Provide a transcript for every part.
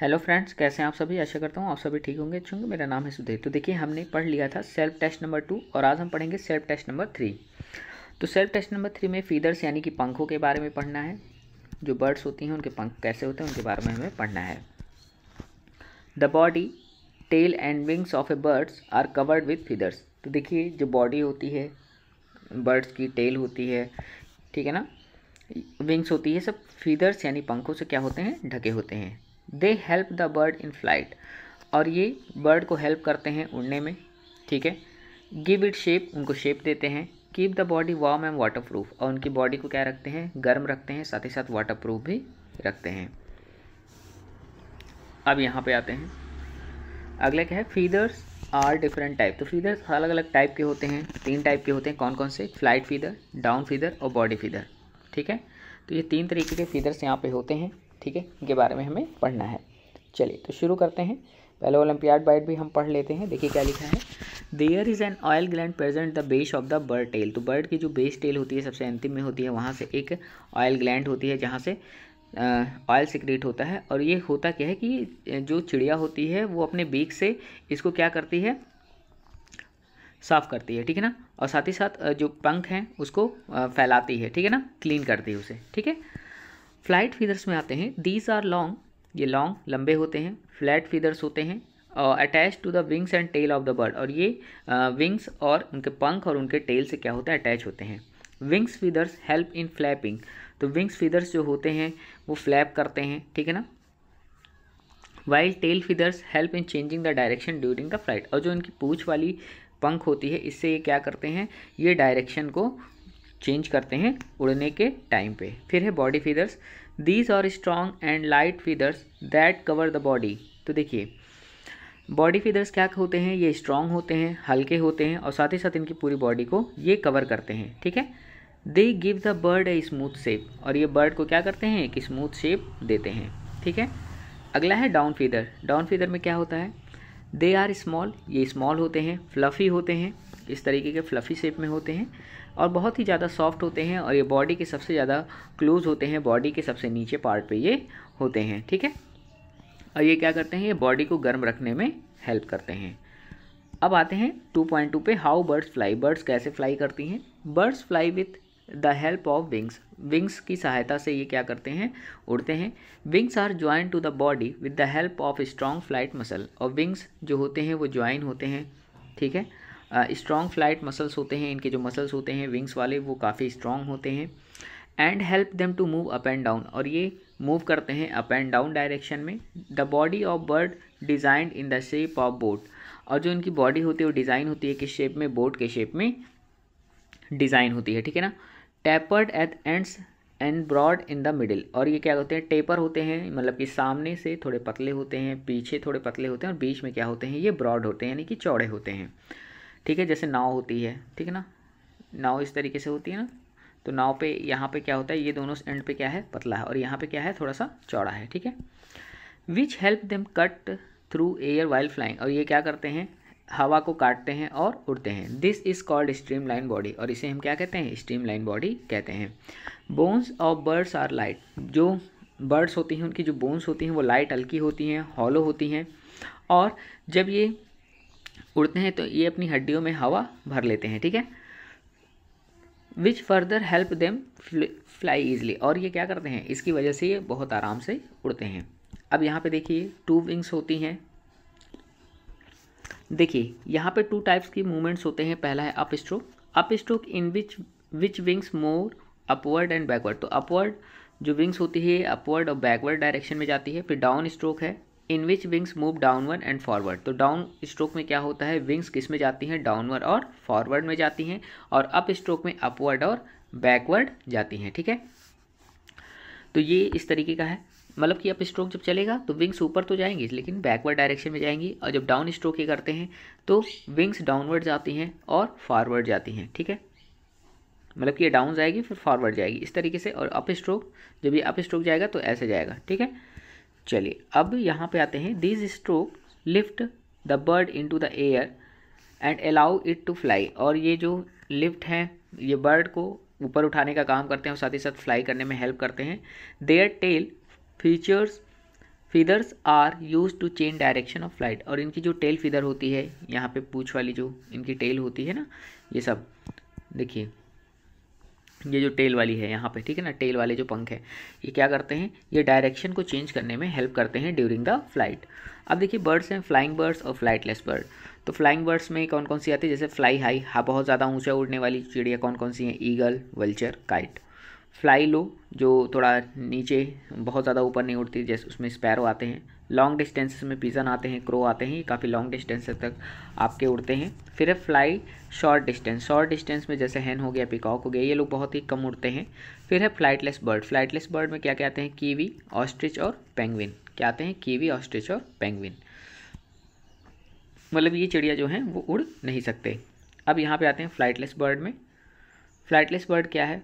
Hello friends कैसे हैं आप सभी आशा करता हूँ आप सभी ठीक होंगे अच्छे होंगे मेरा नाम है सुधीर तो देखिए हमने पढ़ लिया था सेल्फ टेस्ट नंबर टू और आज हम पढ़ेंगे सेल्फ टेस्ट नंबर थ्री तो सेल्फ टेस्ट नंबर थ्री में फीदर्स यानी कि पंखों के बारे में पढ़ना है जो बर्ड्स होती हैं उनके पंख कैसे होते हैं उनके बारे में हमें पढ़ना है the body tail and wings of a birds are covered with feathers तो देखिए जो बॉडी होती है बर्ड्स की टेल होती है ठीक है ना विंग्स होती है सब फीदर्स यानी पंखों से क्या होते हैं ढके होते हैं they help the bird in flight और ये बर्ड को हेल्प करते हैं उड़ने में ठीक है गिव इट शेप उनको शेप देते हैं keep the body warm and waterproof और उनकी बॉडी को क्या रखते हैं गर्म रखते हैं साथ ही साथ वाटर प्रूफ भी रखते हैं अब यहाँ पे आते हैं अगला क्या है फीदर्स आर डिफरेंट टाइप तो फीदर्स अलग अलग टाइप के होते हैं तीन टाइप के होते हैं कौन कौन से फ्लाइट फीदर डाउन फीदर और बॉडी फीदर ठीक है तो ये तीन तरीके के फीदर्स यहाँ पे होते हैं ठीक है इनके बारे में हमें पढ़ना है चलिए तो शुरू करते हैं पहले ओलम्पियाड बाइट भी हम पढ़ लेते हैं देखिए क्या लिखा है there is an oil gland present the base of the bird tail तो बर्ड की जो बेस टेल होती है सबसे अंतिम में होती है वहाँ से एक ऑयल ग्लैंड होती है जहाँ से ऑयल सिक्रेट होता है और ये होता क्या है कि जो चिड़िया होती है वो अपने बीक से इसको क्या करती है साफ़ करती है ठीक है ना और साथ ही साथ जो पंख हैं उसको फैलाती है ठीक है ना क्लीन करती है उसे ठीक है फ्लाइट फीदर्स में आते हैं दीज आर लॉन्ग ये लॉन्ग लंबे होते हैं फ्लैट फीदर्स होते हैं attach to the wings and tail of the bird और ये विंग्स uh, और उनके पंख और उनके टेल से क्या होता है अटैच होते हैं wings feathers help in flapping तो विंग्स फीदर्स जो होते हैं वो फ्लैप करते हैं ठीक है ना while tail feathers help in changing the direction during the flight और जो इनकी पूछ वाली पंख होती है इससे ये क्या करते हैं ये डायरेक्शन को चेंज करते हैं उड़ने के टाइम पे फिर है body feathers these are strong and light feathers that cover the body तो देखिए बॉडी फीदर्स क्या होते हैं ये स्ट्रॉन्ग होते हैं हल्के होते हैं और साथ ही साथ इनकी पूरी बॉडी को ये कवर करते हैं ठीक है they give the bird a smooth shape और ये बर्ड को क्या करते हैं एक स्मूथ शेप देते हैं ठीक है अगला है डाउन फीदर डाउन फीदर में क्या होता है दे आर स्मॉल ये स्मॉल होते हैं फ्लफ़ी होते हैं इस तरीके के फ्लफ़ी शेप में होते हैं और बहुत ही ज़्यादा सॉफ्ट होते हैं और ये बॉडी के सबसे ज़्यादा क्लोज होते हैं बॉडी के सबसे नीचे पार्ट पे ये होते हैं ठीक है और ये क्या करते हैं ये बॉडी को गर्म रखने में हेल्प करते हैं अब आते हैं 2.2 पे हाउ बर्ड्स फ्लाई बर्ड्स कैसे फ्लाई करती हैं birds fly with the help of wings wings की सहायता से ये क्या करते हैं उड़ते हैं wings are join to the body with the help of strong flight muscle और विंग्स जो होते हैं वो ज्वाइन होते हैं ठीक है स्ट्रॉन्ग फ्लाइट मसल्स होते हैं इनके जो मसल्स होते हैं विंग्स वाले वो काफ़ी स्ट्रॉन्ग होते हैं and help them to move up and down और ये मूव करते हैं अप एंड डाउन डायरेक्शन में the body of bird designed in the shape of boat और जो इनकी बॉडी होती है वो डिज़ाइन होती है किस शेप में बोट के शेप में डिज़ाइन होती है ठीक है ना tapered at ends and broad in the middle और ये क्या होते हैं टेपर होते हैं मतलब कि सामने से थोड़े पतले होते हैं पीछे थोड़े पतले होते हैं और बीच में क्या होते हैं ये ब्रॉड होते हैं यानी कि चौड़े होते हैं ठीक है जैसे नाव होती है ठीक है ना नाव इस तरीके से होती है ना तो नाव पे यहाँ पे क्या होता है ये दोनों एंड पे क्या है पतला है और यहाँ पे क्या है थोड़ा सा चौड़ा है ठीक है which help them cut through air while flying और ये क्या करते हैं हवा को काटते हैं और उड़ते हैं this is called streamline body और इसे हम क्या कहते हैं स्ट्रीम लाइन बॉडी कहते हैं bones of birds are light जो बर्ड्स होती हैं उनकी जो बोन्स होती हैं वो लाइट हल्की होती हैं हॉलो होती हैं और जब ये उड़ते हैं तो ये अपनी हड्डियों में हवा भर लेते हैं ठीक है which further help them fly easily और ये क्या करते हैं इसकी वजह से ये बहुत आराम से उड़ते हैं अब यहाँ पे देखिए टू विंग्स होती हैं देखिए यहाँ पे टू टाइप्स की मूवमेंट्स होते हैं पहला है upstroke upstroke in which which wings more upward and backward तो अपवर्ड जो विंग्स होती है अपवर्ड और बैकवर्ड डायरेक्शन में जाती है फिर डाउन स्ट्रोक है in which wings move downward and forward तो डाउन स्ट्रोक में क्या होता है विंग्स किस में जाती हैं डाउनवर्ड और फॉरवर्ड में जाती हैं और अप स्ट्रोक में अपवर्ड और बैकवर्ड जाती हैं ठीक है तो ये इस तरीके का है मतलब कि अप स्ट्रोक जब चलेगा तो विंग्स ऊपर तो जाएंगी लेकिन बैकवर्ड डायरेक्शन में जाएंगी और जब डाउन स्ट्रोक ये करते हैं तो विंग्स डाउनवर्ड जाती हैं और फॉरवर्ड जाती हैं ठीक है मतलब कि ये डाउन जाएगी फिर फॉरवर्ड जाएगी इस तरीके से और अप स्ट्रोक जब ये अप स्ट्रोक जाएगा तो ऐसे जाएगा ठीक है चलिए अब यहाँ पे आते हैं this stroke lift the bird into the air and allow it to fly और ये जो लिफ्ट है ये बर्ड को ऊपर उठाने का काम करते हैं और साथ ही साथ फ्लाई करने में हेल्प करते हैं their tail features feathers are use to change direction of flight और इनकी जो टेल फीदर होती है यहाँ पे पूछ वाली जो इनकी टेल होती है ना ये सब देखिए ये जो टेल वाली है यहाँ पे ठीक है ना टेल वाले जो पंख है ये क्या करते हैं ये डायरेक्शन को चेंज करने में हेल्प करते हैं ड्यूरिंग द फ्लाइट अब देखिए बर्ड्स हैं फ्लाइंग बर्ड्स और फ्लाइटलेस बर्ड तो फ्लाइंग बर्ड्स में कौन कौन सी आती है जैसे फ्लाई हाई हाँ बहुत ज़्यादा ऊँचा उड़ने वाली चिड़िया कौन कौन सी हैं eagle vulture kite fly low जो थोड़ा नीचे बहुत ज़्यादा ऊपर नहीं उड़ती जैसे उसमें स्पैरो आते हैं लॉन्ग डिस्टेंसेस में पिजन आते हैं क्रो आते हैं ये काफ़ी लॉन्ग डिस्टेंस तक आपके उड़ते हैं फिर है fly short distance short distance में जैसे हैन हो गया पिकॉक हो गया ये लोग बहुत ही कम उड़ते हैं फिर है फ्लाइटलेस बर्ड फ्लाइटलेस बर्ड में क्या क्या आते हैं कीवी ऑस्ट्रिच और पेंगविन क्या आते हैं कीवी ऑस्ट्रिच और पेंगविन मतलब ये चिड़िया जो हैं वो उड़ नहीं सकते अब यहाँ पे आते हैं फ्लाइटलेस बर्ड में फ्लाइटलेस बर्ड क्या है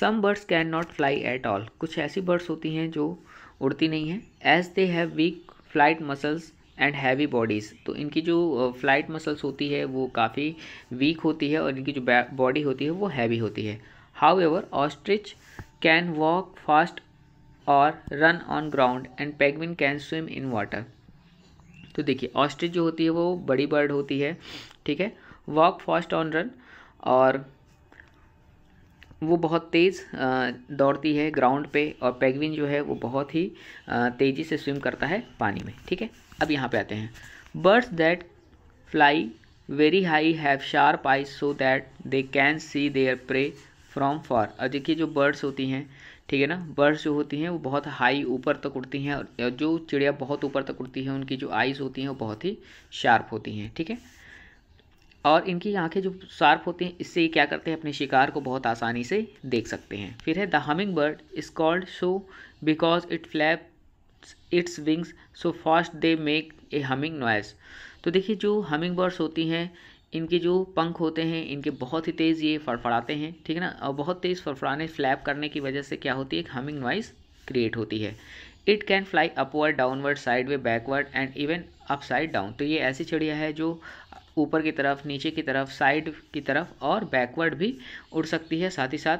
some birds can not fly at all कुछ ऐसी बर्ड्स होती हैं जो उड़ती नहीं है as they have weak flight muscles and heavy bodies तो इनकी जो फ्लाइट मसल्स होती है वो काफ़ी वीक होती है और इनकी जो बॉडी होती है वो हैवी होती है however ostrich can walk fast और run on ground and penguin can swim in water तो देखिए ऑस्ट्रिच जो होती है वो बड़ी बर्ड होती है ठीक है वॉक फास्ट ऑन रन और वो बहुत तेज़ दौड़ती है ग्राउंड पे और पैगविन जो है वो बहुत ही तेज़ी से स्विम करता है पानी में ठीक है अब यहाँ पे आते हैं birds that fly very high have sharp eye so that they can see their prey from far और देखिए जो बर्ड्स होती हैं ठीक है ना बर्ड्स जो होती हैं वो बहुत हाई ऊपर तक उड़ती हैं और जो चिड़िया बहुत ऊपर तक उड़ती हैं उनकी जो आइज़ होती हैं वो बहुत ही शार्प होती हैं ठीक है थीके? और इनकी आंखें जो शार्प होती हैं इससे ये क्या करते हैं अपने शिकार को बहुत आसानी से देख सकते हैं फिर है the hummingbird is called so because it flap its wings so fast they make a humming noise तो देखिए जो हमिंग बर्ड्स होती हैं इनके जो पंख होते हैं इनके बहुत ही तेज़ ये फड़फड़ाते हैं ठीक है ना और बहुत तेज़ फड़फड़ाने फ्लैप करने की वजह से क्या होती है एक हमिंग नॉइज़ क्रिएट होती है it can fly upward downward sideways backward and even upside down तो ये ऐसी चिड़िया है जो ऊपर की तरफ नीचे की तरफ साइड की तरफ और बैकवर्ड भी उड़ सकती है साथ ही साथ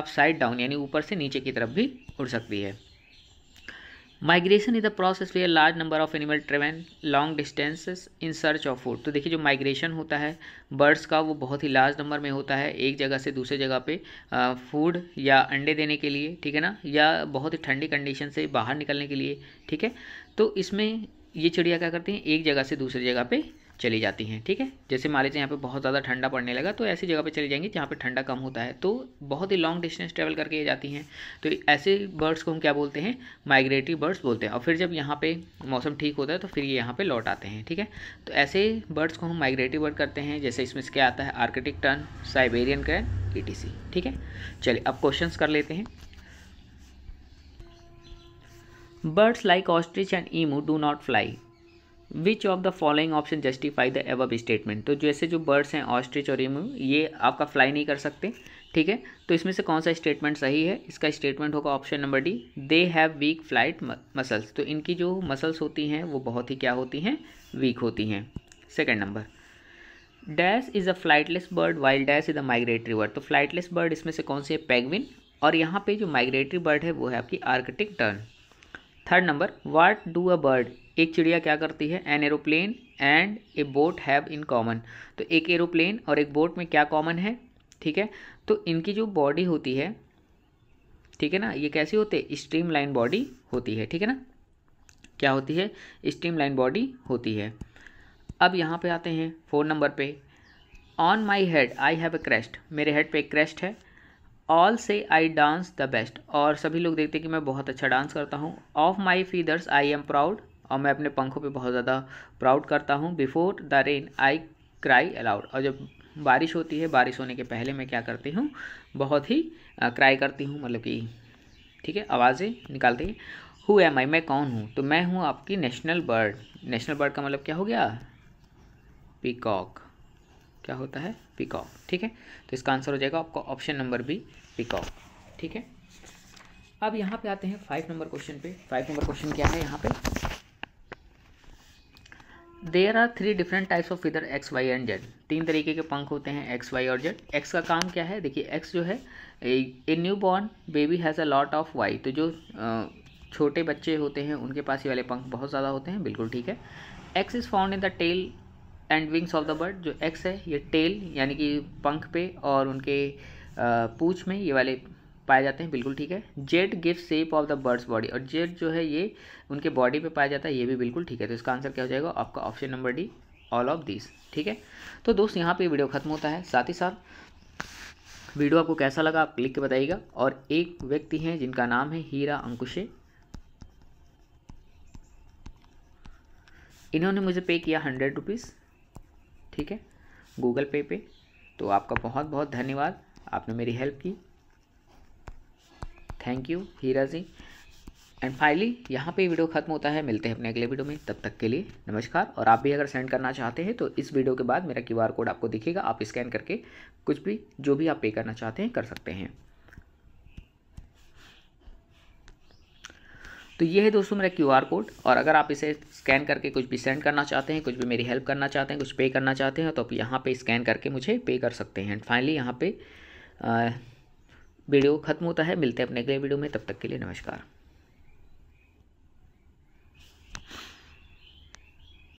अप साइड डाउन यानी ऊपर से नीचे की तरफ भी उड़ सकती है migration is the process way large number of animal travel long distances in search of food तो देखिए जो माइग्रेशन होता है बर्ड्स का वो बहुत ही लार्ज नंबर में होता है एक जगह से दूसरे जगह पे फूड या अंडे देने के लिए ठीक है ना या बहुत ही ठंडी कंडीशन से बाहर निकलने के लिए ठीक है तो इसमें ये चिड़िया क्या करती हैं एक जगह से दूसरी जगह पे चली जाती हैं ठीक है जैसे मान लीजिए यहाँ पे बहुत ज़्यादा ठंडा पड़ने लगा तो ऐसी जगह पे चली जाएंगी जहाँ पे ठंडा कम होता है तो बहुत ही लॉन्ग डिस्टेंस ट्रेवल करके ये जाती हैं तो ऐसे बर्ड्स को हम क्या बोलते हैं माइग्रेटरी बर्ड्स बोलते हैं और फिर जब यहाँ पे मौसम ठीक होता है तो फिर ये यहाँ पर लौट आते हैं ठीक है तो ऐसे बर्ड्स को हम माइग्रेटरी बर्ड करते हैं जैसे इसमें से क्या आता है आर्किटिक टर्न साइबेरियन क्रैन ई ठीक है चलिए अब क्वेश्चन कर लेते हैं birds like ostrich and emu do not fly which of the following option justify the above statement तो जैसे जो बर्ड्स हैं ऑस्ट्रिच और इमू ये आपका फ्लाई नहीं कर सकते ठीक है तो इसमें से कौन सा स्टेटमेंट सही है इसका स्टेटमेंट होगा option number D they have weak flight muscles तो इनकी जो मसल्स होती हैं वो बहुत ही क्या होती हैं वीक होती हैं second number dash is a flightless bird while dash is a migratory bird तो फ्लाइटलेस बर्ड इसमें से कौन सी है पैगविन और यहाँ पे जो माइग्रेटरी बर्ड है वो है आपकी arctic tern third number what do a bird एक चिड़िया क्या करती है an aeroplane and a boat have in common तो एक एरोप्लेन और एक बोट में क्या कॉमन है ठीक है तो इनकी जो बॉडी होती है ठीक है ना ये कैसी होते स्ट्रीम लाइन बॉडी होती है ठीक है ना क्या होती है स्ट्रीम लाइन बॉडी होती है अब यहाँ पे आते हैं फोर नंबर पे on my head I have a crest मेरे हेड पे एक क्रेस्ट है ऑल से आई डांस द बेस्ट और सभी लोग देखते हैं कि मैं बहुत अच्छा डांस करता हूँ of my feathers I am proud और मैं अपने पंखों पे बहुत ज़्यादा प्राउड करता हूँ before the rain I cry aloud और जब बारिश होती है बारिश होने के पहले मैं क्या करती हूँ बहुत ही क्राई करती हूँ मतलब कि ठीक है आवाज़ें निकालती है हु एम आई मैं कौन हूँ तो मैं हूँ आपकी नेशनल बर्ड नेशनल बर्ड का मतलब क्या हो गया पिकॉक क्या होता है पिकॉक ठीक है तो इसका आंसर हो जाएगा आपका ऑप्शन नंबर बी पिकॉक ठीक है अब यहाँ पे आते हैं फाइव नंबर क्वेश्चन पे फाइव नंबर क्वेश्चन क्या है यहाँ पे there are three different types of इधर एक्स वाई एंड जेड तीन तरीके के पंख होते हैं एक्स वाई और जेड एक्स का काम क्या है देखिए एक्स जो है a newborn baby has a lot of Y तो जो छोटे बच्चे होते हैं उनके पास ये वाले पंख बहुत ज़्यादा होते हैं बिल्कुल ठीक है X is found in the tail and wings of the bird जो एक्स है ये टेल यानी कि पंख पे और उनके पूछ में ये वाले पाए जाते हैं बिल्कुल ठीक है Z give shape of the birds body और जेट जो है ये उनके बॉडी पे पाया जाता है ये भी बिल्कुल ठीक है तो इसका आंसर क्या हो जाएगा आपका option number D all of this ठीक है तो दोस्त यहाँ पे वीडियो खत्म होता है साथ ही साथ वीडियो आपको कैसा लगा आप लिख के बताइएगा और एक व्यक्ति हैं जिनका नाम है हीरा अंकुशे इन्होंने मुझे पे किया हंड्रेड रुपीज़ ठीक है गूगल पे पे तो आपका बहुत बहुत धन्यवाद आपने मेरी हेल्प की thank you Heera ji and finally यहाँ पे वीडियो खत्म होता है मिलते हैं अपने अगले वीडियो में तब तक के लिए नमस्कार और आप भी अगर सेंड करना चाहते हैं तो इस वीडियो के बाद मेरा क्यू कोड आपको दिखेगा आप स्कैन करके कुछ भी जो भी आप पे करना चाहते हैं कर सकते हैं तो ये है दोस्तों मेरा क्यू आर कोड और अगर आप इसे स्कैन करके कुछ भी सेंड करना चाहते हैं कुछ भी मेरी हेल्प करना चाहते हैं कुछ पे करना चाहते हैं तो आप यहाँ पे स्कैन करके मुझे पे कर सकते हैं एंड फाइनली यहाँ पे आ, वीडियो खत्म होता है मिलते हैं अपने अगले वीडियो में तब तक के लिए नमस्कार